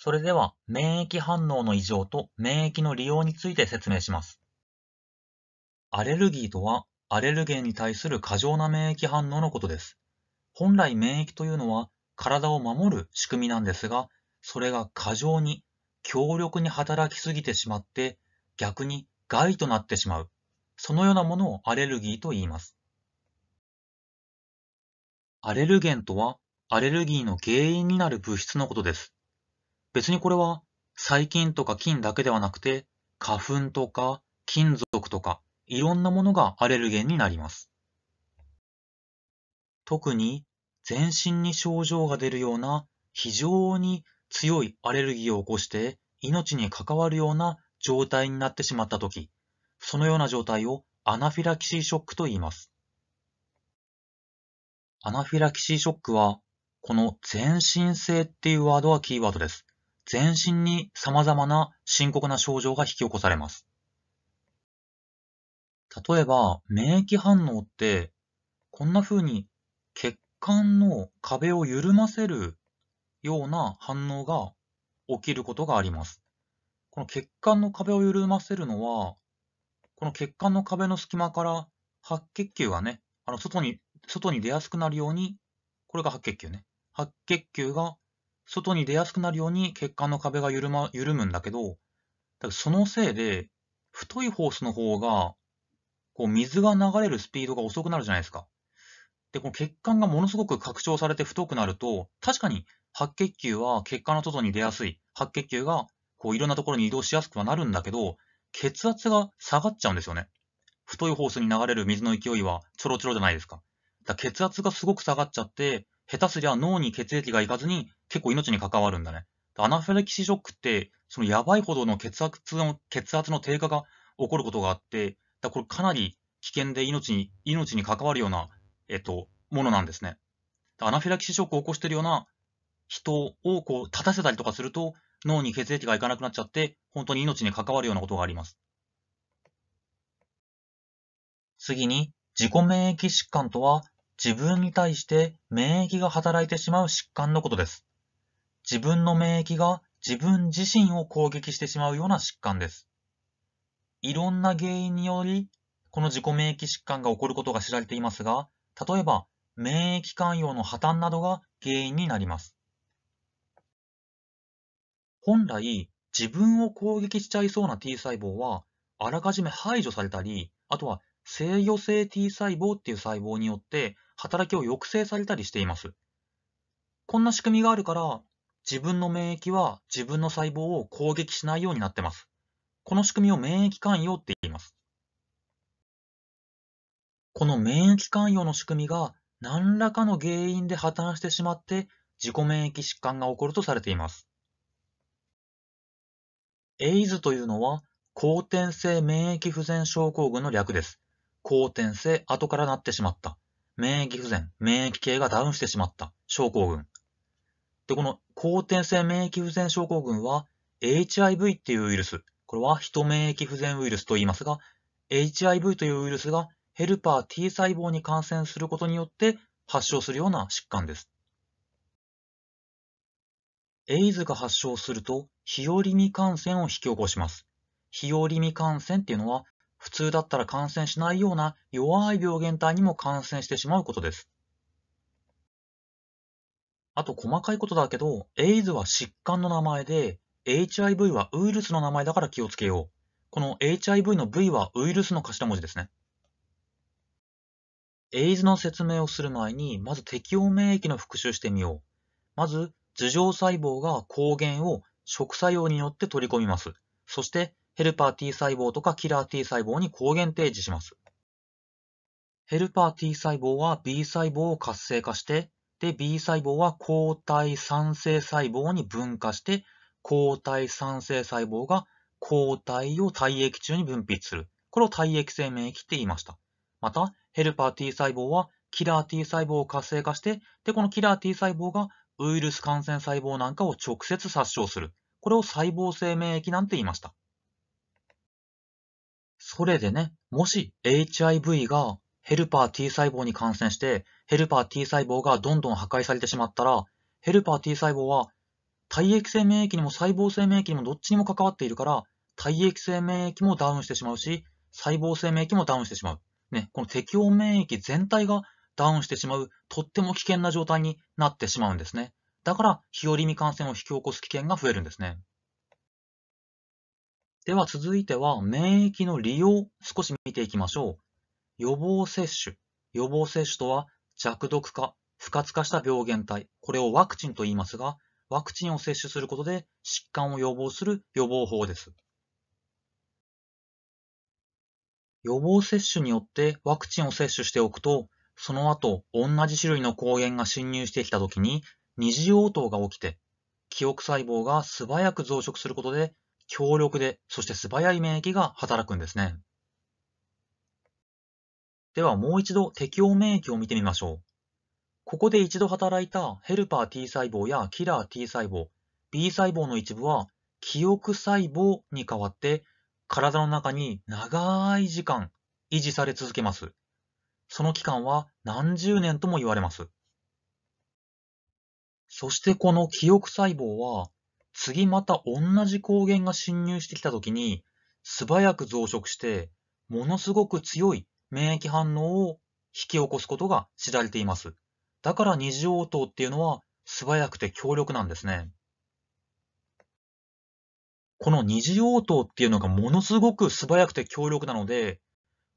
それでは、免疫反応の異常と免疫の利用について説明します。アレルギーとは、アレルゲンに対する過剰な免疫反応のことです。本来免疫というのは、体を守る仕組みなんですが、それが過剰に、強力に働きすぎてしまって、逆に害となってしまう。そのようなものをアレルギーと言います。アレルゲンとは、アレルギーの原因になる物質のことです。別にこれは細菌とか菌だけではなくて、花粉とか金属とかいろんなものがアレルゲンになります。特に全身に症状が出るような非常に強いアレルギーを起こして命に関わるような状態になってしまった時、そのような状態をアナフィラキシーショックと言います。アナフィラキシーショックは、この全身性っていうワードがキーワードです。全身に様々な深刻な症状が引き起こされます。例えば、免疫反応って、こんな風に血管の壁を緩ませるような反応が起きることがあります。この血管の壁を緩ませるのは、この血管の壁の隙間から白血球がね、あの外に、外に出やすくなるように、これが白血球ね。白血球が外に出やすくなるように血管の壁が緩,、ま、緩むんだけど、だそのせいで、太いホースの方が、こう水が流れるスピードが遅くなるじゃないですか。で、この血管がものすごく拡張されて太くなると、確かに白血球は血管の外に出やすい。白血球がこういろんなところに移動しやすくはなるんだけど、血圧が下がっちゃうんですよね。太いホースに流れる水の勢いはちょろちょろじゃないですか。だ血圧がすごく下がっちゃって、下手すりゃ脳に血液がいかずに結構命に関わるんだね。アナフィラキシーショックって、そのやばいほどの血圧の、血圧の低下が起こることがあって、だこれかなり危険で命に、命に関わるような、えっと、ものなんですね。アナフィラキシーショックを起こしているような人をこう立たせたりとかすると、脳に血液がいかなくなっちゃって、本当に命に関わるようなことがあります。次に、自己免疫疾患とは、自分に対して免疫が働いてしまう疾患のことです。自分の免疫が自分自身を攻撃してしまうような疾患です。いろんな原因により、この自己免疫疾患が起こることが知られていますが、例えば、免疫寛容の破綻などが原因になります。本来、自分を攻撃しちゃいそうな T 細胞は、あらかじめ排除されたり、あとは制御性 T 細胞っていう細胞によって働きを抑制されたりしています。こんな仕組みがあるから、自分の免疫は自分の細胞を攻撃しないようになってます。この仕組みを免疫関与って言います。この免疫関与の仕組みが何らかの原因で破綻してしまって自己免疫疾患が起こるとされています。エイズというのは後天性免疫不全症候群の略です。後天性後からなってしまった。免疫不全、免疫系がダウンしてしまった症候群。で、この後天性免疫不全症候群は HIV っていうウイルス、これは人免疫不全ウイルスと言いますが、HIV というウイルスがヘルパー T 細胞に感染することによって発症するような疾患です。エイズが発症すると、日和見感染を引き起こします。日和見感染っていうのは、普通だったら感染しないような弱い病原体にも感染してしまうことです。あと細かいことだけど、エイズは疾患の名前で、HIV はウイルスの名前だから気をつけよう。この HIV の V はウイルスの頭文字ですね。エイズの説明をする前に、まず適応免疫の復習してみよう。まず、頭上細胞が抗原を食作用によって取り込みます。そして、ヘルパー T 細胞とかキラー T 細胞に抗原提示します。ヘルパー T 細胞は B 細胞を活性化して、で、B 細胞は抗体酸性細胞に分化して、抗体酸性細胞が抗体を体液中に分泌する。これを体液性免疫って言いました。また、ヘルパー T 細胞はキラー T 細胞を活性化して、で、このキラー T 細胞がウイルス感染細胞なんかを直接殺傷する。これを細胞性免疫なんて言いました。それでね、もし HIV がヘルパー T 細胞に感染して、ヘルパー T 細胞がどんどん破壊されてしまったら、ヘルパー T 細胞は体液性免疫にも細胞性免疫にもどっちにも関わっているから、体液性免疫もダウンしてしまうし、細胞性免疫もダウンしてしまう。ね、この適応免疫全体がダウンしてしまう、とっても危険な状態になってしまうんですね。だから、日和見感染を引き起こす危険が増えるんですね。では続いては、免疫の利用、少し見ていきましょう。予防接種。予防接種とは、弱毒化、不活化した病原体。これをワクチンと言いますが、ワクチンを接種することで疾患を予防する予防法です。予防接種によってワクチンを接種しておくと、その後、同じ種類の抗原が侵入してきた時に、二次応答が起きて、記憶細胞が素早く増殖することで、強力で、そして素早い免疫が働くんですね。ではもう一度適応免疫を見てみましょう。ここで一度働いたヘルパー T 細胞やキラー T 細胞、B 細胞の一部は記憶細胞に変わって体の中に長い時間維持され続けます。その期間は何十年とも言われます。そしてこの記憶細胞は次また同じ抗原が侵入してきた時に素早く増殖してものすごく強い免疫反応を引き起こすことが知られています。だから二次応答っていうのは素早くて強力なんですね。この二次応答っていうのがものすごく素早くて強力なので、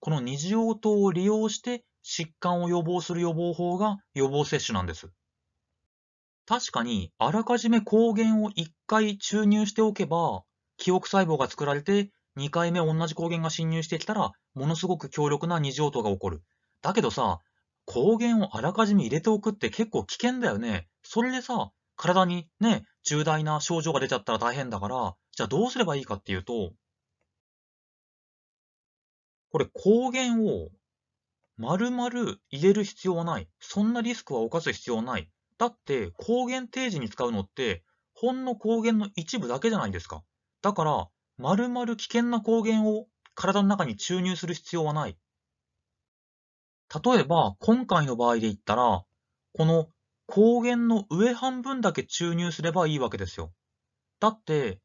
この二次応答を利用して疾患を予防する予防法が予防接種なんです。確かに、あらかじめ抗原を1回注入しておけば、記憶細胞が作られて2回目同じ光源が侵入してきたら、ものすごく強力な二次応答が起こる。だけどさ、光源をあらかじめ入れておくって結構危険だよね。それでさ、体にね、重大な症状が出ちゃったら大変だから、じゃあどうすればいいかっていうと、これ光源を丸々入れる必要はない。そんなリスクは犯す必要ない。だって光源提示に使うのって、ほんの光源の一部だけじゃないですか。だから、まるまる危険な抗原を体の中に注入する必要はない。例えば、今回の場合で言ったら、この抗原の上半分だけ注入すればいいわけですよ。だって、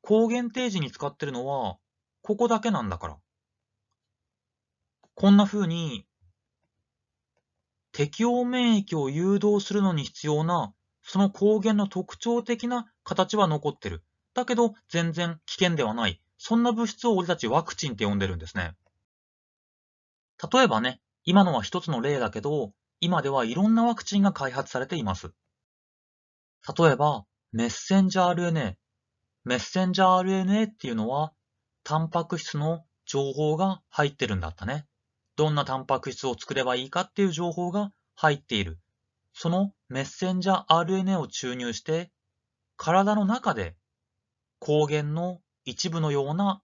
抗原提示に使ってるのは、ここだけなんだから。こんな風に、適応免疫を誘導するのに必要な、その抗原の特徴的な形は残ってる。だけど全然危険ではない。そんな物質を俺たちワクチンって呼んでるんですね。例えばね、今のは一つの例だけど、今ではいろんなワクチンが開発されています。例えば、メッセンジャー RNA。メッセンジャー RNA っていうのは、タンパク質の情報が入ってるんだったね。どんなタンパク質を作ればいいかっていう情報が入っている。そのメッセンジャー RNA を注入して、体の中で光源の一部のような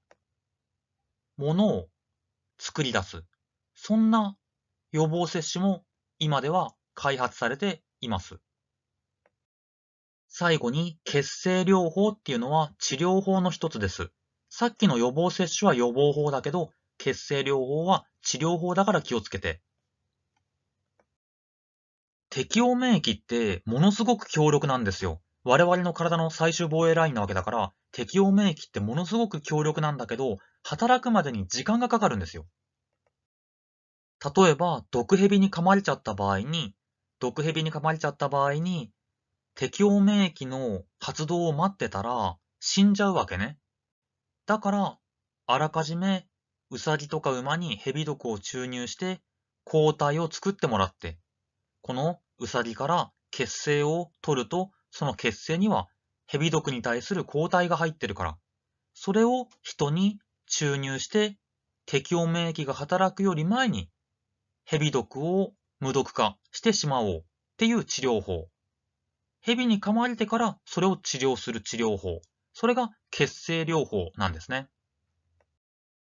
ものを作り出す。そんな予防接種も今では開発されています。最後に血清療法っていうのは治療法の一つです。さっきの予防接種は予防法だけど、血清療法は治療法だから気をつけて。適応免疫ってものすごく強力なんですよ。我々の体の最終防衛ラインなわけだから、適応免疫ってものすごく強力なんだけど、働くまでに時間がかかるんですよ。例えば、毒蛇に噛まれちゃった場合に、毒蛇に噛まれちゃった場合に、適応免疫の発動を待ってたら、死んじゃうわけね。だから、あらかじめ、ウサギとか馬に蛇毒を注入して、抗体を作ってもらって、このウサギから血清を取るとその血清にはヘビ毒に対する抗体が入ってるから、それを人に注入して適応免疫が働くより前にヘビ毒を無毒化してしまおうっていう治療法。ヘビに噛まれてからそれを治療する治療法。それが血清療法なんですね。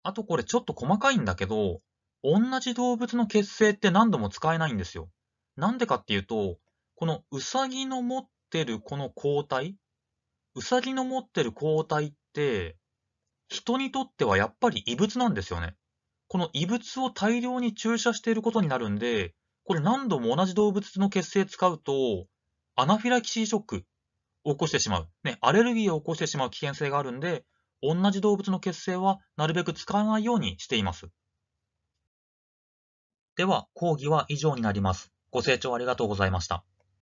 あとこれちょっと細かいんだけど、同じ動物の血清って何度も使えないんですよ。なんでかっていうと、このウサギの持っってるこの抗体、ウサギの持ってる抗体って、人にとってはやっぱり異物なんですよね。この異物を大量に注射していることになるんで、これ何度も同じ動物の血清使うと、アナフィラキシーショックを起こしてしまう。ね、アレルギーを起こしてしまう危険性があるんで、同じ動物の血清はなるべく使わないようにしています。では、講義は以上になります。ご清聴ありがとうございました。